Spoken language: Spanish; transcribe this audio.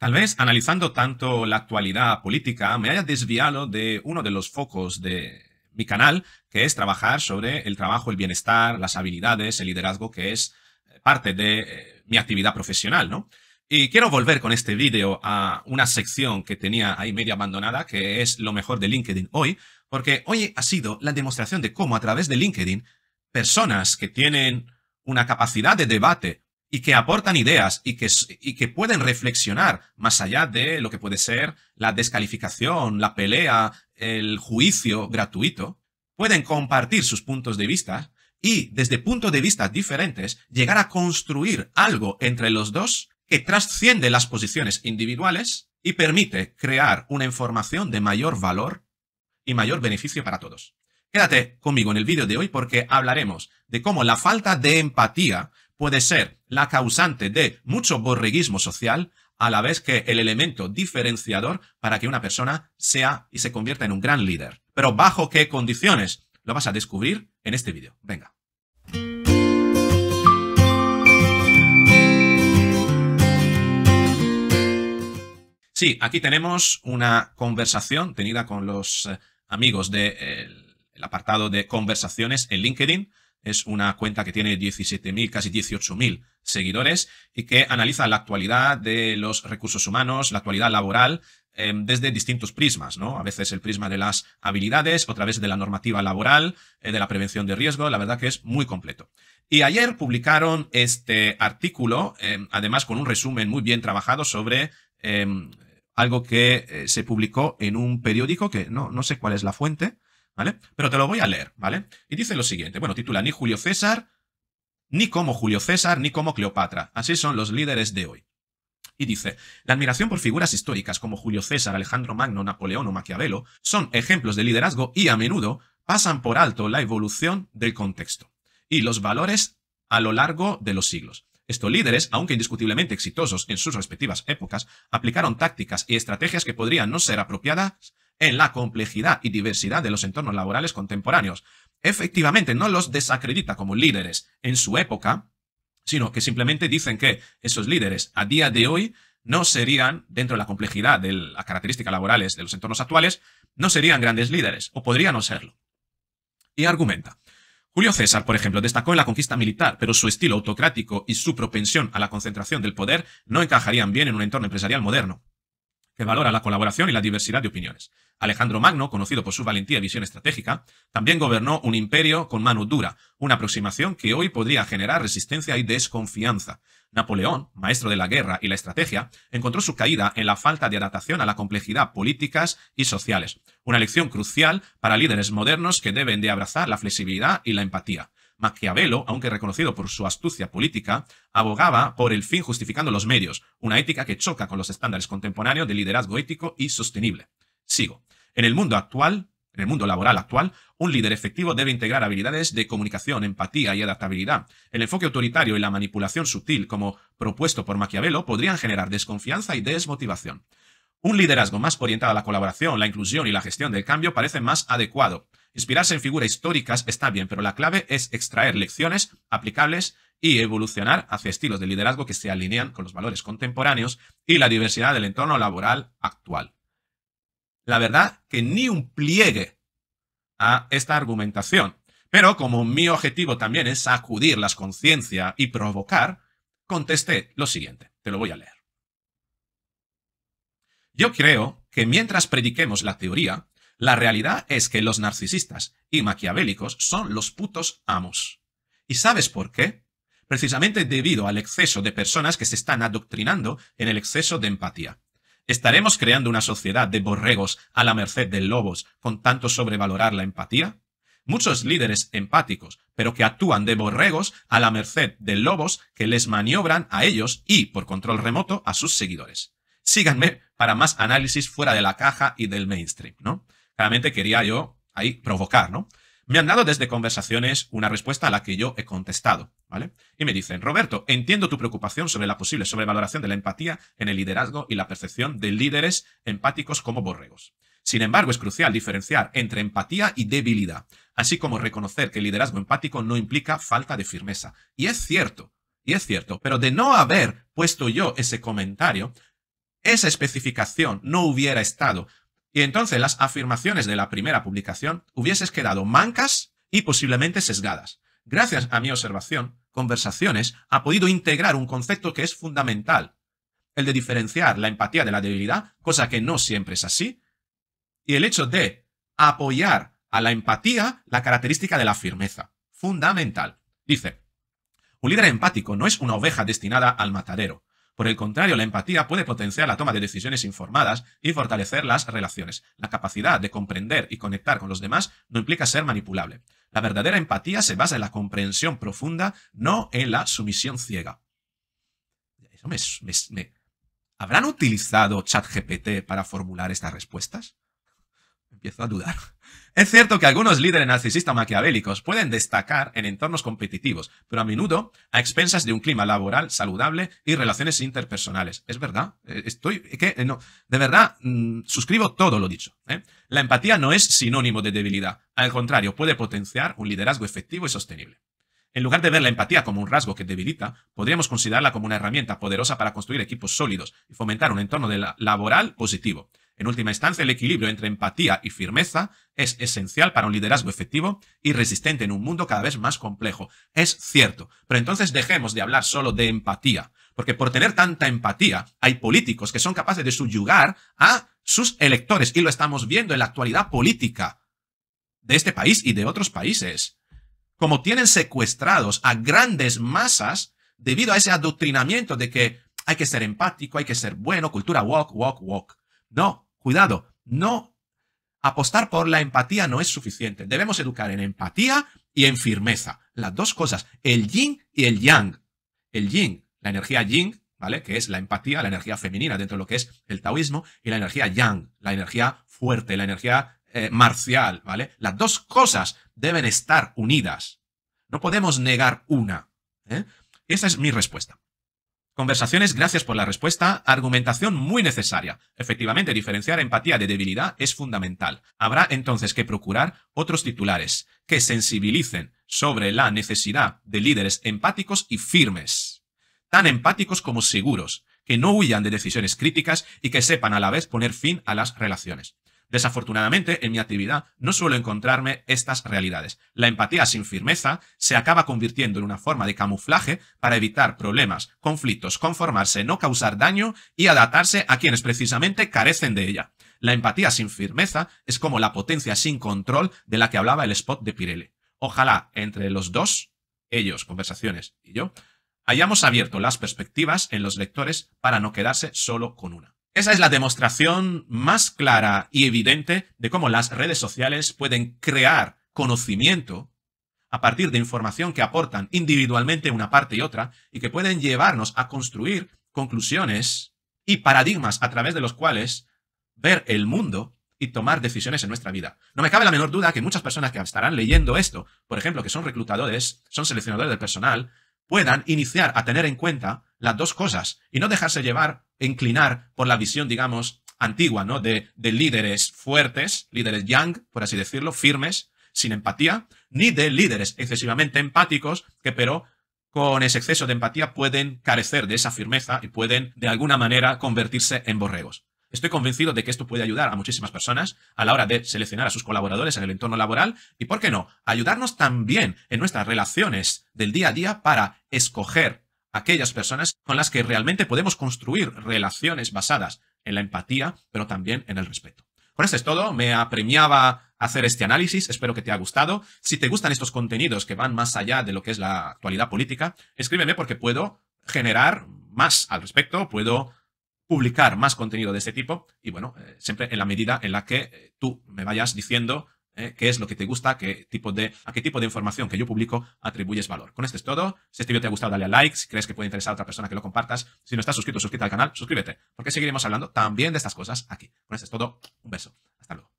Tal vez analizando tanto la actualidad política me haya desviado de uno de los focos de mi canal, que es trabajar sobre el trabajo, el bienestar, las habilidades, el liderazgo, que es eh, parte de eh, mi actividad profesional, ¿no? Y quiero volver con este vídeo a una sección que tenía ahí media abandonada, que es lo mejor de LinkedIn hoy, porque hoy ha sido la demostración de cómo a través de LinkedIn, personas que tienen una capacidad de debate y que aportan ideas y que, y que pueden reflexionar más allá de lo que puede ser la descalificación, la pelea, el juicio gratuito, pueden compartir sus puntos de vista y desde puntos de vista diferentes llegar a construir algo entre los dos que trasciende las posiciones individuales y permite crear una información de mayor valor y mayor beneficio para todos. Quédate conmigo en el vídeo de hoy porque hablaremos de cómo la falta de empatía puede ser la causante de mucho borreguismo social, a la vez que el elemento diferenciador para que una persona sea y se convierta en un gran líder. Pero bajo qué condiciones? Lo vas a descubrir en este vídeo. Venga. Sí, aquí tenemos una conversación tenida con los eh, amigos del eh, apartado de conversaciones en LinkedIn es una cuenta que tiene 17.000, casi 18.000 seguidores y que analiza la actualidad de los recursos humanos, la actualidad laboral, em, desde distintos prismas, ¿no? A veces el prisma de las habilidades, otra vez de la normativa laboral, eh, de la prevención de riesgo, la verdad que es muy completo. Y ayer publicaron este artículo, em, además con un resumen muy bien trabajado sobre em, algo que eh, se publicó en un periódico que no, no sé cuál es la fuente, pero te lo voy a leer, ¿vale? Y dice lo siguiente, bueno, titula ni Julio César, ni como Julio César, ni como Cleopatra. Así son los líderes de hoy. Y dice, la admiración por figuras históricas como Julio César, Alejandro Magno, Napoleón o Maquiavelo son ejemplos de liderazgo y a menudo pasan por alto la evolución del contexto y los valores a lo largo de los siglos. Estos líderes, aunque indiscutiblemente exitosos en sus respectivas épocas, aplicaron tácticas y estrategias que podrían no ser apropiadas en la complejidad y diversidad de los entornos laborales contemporáneos. Efectivamente, no los desacredita como líderes en su época, sino que simplemente dicen que esos líderes a día de hoy no serían, dentro de la complejidad de las características laborales de los entornos actuales, no serían grandes líderes, o podrían no serlo. Y argumenta. Julio César, por ejemplo, destacó en la conquista militar, pero su estilo autocrático y su propensión a la concentración del poder no encajarían bien en un entorno empresarial moderno, que valora la colaboración y la diversidad de opiniones. Alejandro Magno, conocido por su valentía y visión estratégica, también gobernó un imperio con mano dura, una aproximación que hoy podría generar resistencia y desconfianza. Napoleón, maestro de la guerra y la estrategia, encontró su caída en la falta de adaptación a la complejidad políticas y sociales, una lección crucial para líderes modernos que deben de abrazar la flexibilidad y la empatía. Maquiavelo, aunque reconocido por su astucia política, abogaba por el fin justificando los medios, una ética que choca con los estándares contemporáneos de liderazgo ético y sostenible. Sigo. En el mundo actual, en el mundo laboral actual, un líder efectivo debe integrar habilidades de comunicación, empatía y adaptabilidad. El enfoque autoritario y la manipulación sutil, como propuesto por Maquiavelo, podrían generar desconfianza y desmotivación. Un liderazgo más orientado a la colaboración, la inclusión y la gestión del cambio parece más adecuado. Inspirarse en figuras históricas está bien, pero la clave es extraer lecciones aplicables y evolucionar hacia estilos de liderazgo que se alinean con los valores contemporáneos y la diversidad del entorno laboral actual la verdad que ni un pliegue a esta argumentación. Pero como mi objetivo también es sacudir las conciencias y provocar, contesté lo siguiente. Te lo voy a leer. Yo creo que mientras prediquemos la teoría, la realidad es que los narcisistas y maquiavélicos son los putos amos. ¿Y sabes por qué? Precisamente debido al exceso de personas que se están adoctrinando en el exceso de empatía. ¿Estaremos creando una sociedad de borregos a la merced de lobos con tanto sobrevalorar la empatía? Muchos líderes empáticos, pero que actúan de borregos a la merced de lobos que les maniobran a ellos y, por control remoto, a sus seguidores. Síganme para más análisis fuera de la caja y del mainstream, ¿no? Claramente quería yo ahí provocar, ¿no? Me han dado desde conversaciones una respuesta a la que yo he contestado, ¿vale? Y me dicen, Roberto, entiendo tu preocupación sobre la posible sobrevaloración de la empatía en el liderazgo y la percepción de líderes empáticos como borregos. Sin embargo, es crucial diferenciar entre empatía y debilidad, así como reconocer que el liderazgo empático no implica falta de firmeza. Y es cierto, y es cierto, pero de no haber puesto yo ese comentario, esa especificación no hubiera estado y entonces las afirmaciones de la primera publicación hubieses quedado mancas y posiblemente sesgadas. Gracias a mi observación, Conversaciones ha podido integrar un concepto que es fundamental, el de diferenciar la empatía de la debilidad, cosa que no siempre es así, y el hecho de apoyar a la empatía la característica de la firmeza. Fundamental. Dice, un líder empático no es una oveja destinada al matadero, por el contrario, la empatía puede potenciar la toma de decisiones informadas y fortalecer las relaciones. La capacidad de comprender y conectar con los demás no implica ser manipulable. La verdadera empatía se basa en la comprensión profunda, no en la sumisión ciega. ¿Habrán utilizado ChatGPT para formular estas respuestas? Empiezo a dudar. Es cierto que algunos líderes narcisistas maquiavélicos pueden destacar en entornos competitivos, pero a menudo a expensas de un clima laboral saludable y relaciones interpersonales. Es verdad, eh, estoy que eh, no, de verdad mm, suscribo todo lo dicho. ¿eh? La empatía no es sinónimo de debilidad, al contrario, puede potenciar un liderazgo efectivo y sostenible. En lugar de ver la empatía como un rasgo que debilita, podríamos considerarla como una herramienta poderosa para construir equipos sólidos y fomentar un entorno de laboral positivo. En última instancia, el equilibrio entre empatía y firmeza es esencial para un liderazgo efectivo y resistente en un mundo cada vez más complejo. Es cierto, pero entonces dejemos de hablar solo de empatía, porque por tener tanta empatía hay políticos que son capaces de subyugar a sus electores y lo estamos viendo en la actualidad política de este país y de otros países. Como tienen secuestrados a grandes masas debido a ese adoctrinamiento de que hay que ser empático, hay que ser bueno, cultura walk, walk, walk. No, Cuidado, no apostar por la empatía no es suficiente. Debemos educar en empatía y en firmeza. Las dos cosas, el yin y el yang. El yin, la energía yin, ¿vale? Que es la empatía, la energía femenina dentro de lo que es el taoísmo, y la energía yang, la energía fuerte, la energía eh, marcial, ¿vale? Las dos cosas deben estar unidas. No podemos negar una. ¿eh? Esa es mi respuesta. Conversaciones, gracias por la respuesta. Argumentación muy necesaria. Efectivamente, diferenciar empatía de debilidad es fundamental. Habrá entonces que procurar otros titulares que sensibilicen sobre la necesidad de líderes empáticos y firmes. Tan empáticos como seguros, que no huyan de decisiones críticas y que sepan a la vez poner fin a las relaciones. Desafortunadamente, en mi actividad no suelo encontrarme estas realidades. La empatía sin firmeza se acaba convirtiendo en una forma de camuflaje para evitar problemas, conflictos, conformarse, no causar daño y adaptarse a quienes precisamente carecen de ella. La empatía sin firmeza es como la potencia sin control de la que hablaba el spot de Pirelli. Ojalá entre los dos, ellos, conversaciones y yo, hayamos abierto las perspectivas en los lectores para no quedarse solo con una. Esa es la demostración más clara y evidente de cómo las redes sociales pueden crear conocimiento a partir de información que aportan individualmente una parte y otra y que pueden llevarnos a construir conclusiones y paradigmas a través de los cuales ver el mundo y tomar decisiones en nuestra vida. No me cabe la menor duda que muchas personas que estarán leyendo esto, por ejemplo, que son reclutadores, son seleccionadores del personal, puedan iniciar a tener en cuenta las dos cosas y no dejarse llevar, inclinar por la visión, digamos, antigua, ¿no? De, de líderes fuertes, líderes young, por así decirlo, firmes, sin empatía, ni de líderes excesivamente empáticos que pero con ese exceso de empatía pueden carecer de esa firmeza y pueden de alguna manera convertirse en borregos. Estoy convencido de que esto puede ayudar a muchísimas personas a la hora de seleccionar a sus colaboradores en el entorno laboral y, ¿por qué no?, ayudarnos también en nuestras relaciones del día a día para escoger aquellas personas con las que realmente podemos construir relaciones basadas en la empatía, pero también en el respeto. Con esto es todo, me apremiaba hacer este análisis, espero que te haya gustado. Si te gustan estos contenidos que van más allá de lo que es la actualidad política, escríbeme porque puedo generar más al respecto, puedo publicar más contenido de este tipo y bueno, eh, siempre en la medida en la que eh, tú me vayas diciendo eh, qué es lo que te gusta, qué tipo de, a qué tipo de información que yo publico atribuyes valor. Con esto es todo. Si este vídeo te ha gustado, dale a like. Si crees que puede interesar a otra persona, que lo compartas. Si no estás suscrito, suscríbete al canal, suscríbete, porque seguiremos hablando también de estas cosas aquí. Con esto es todo. Un beso. Hasta luego.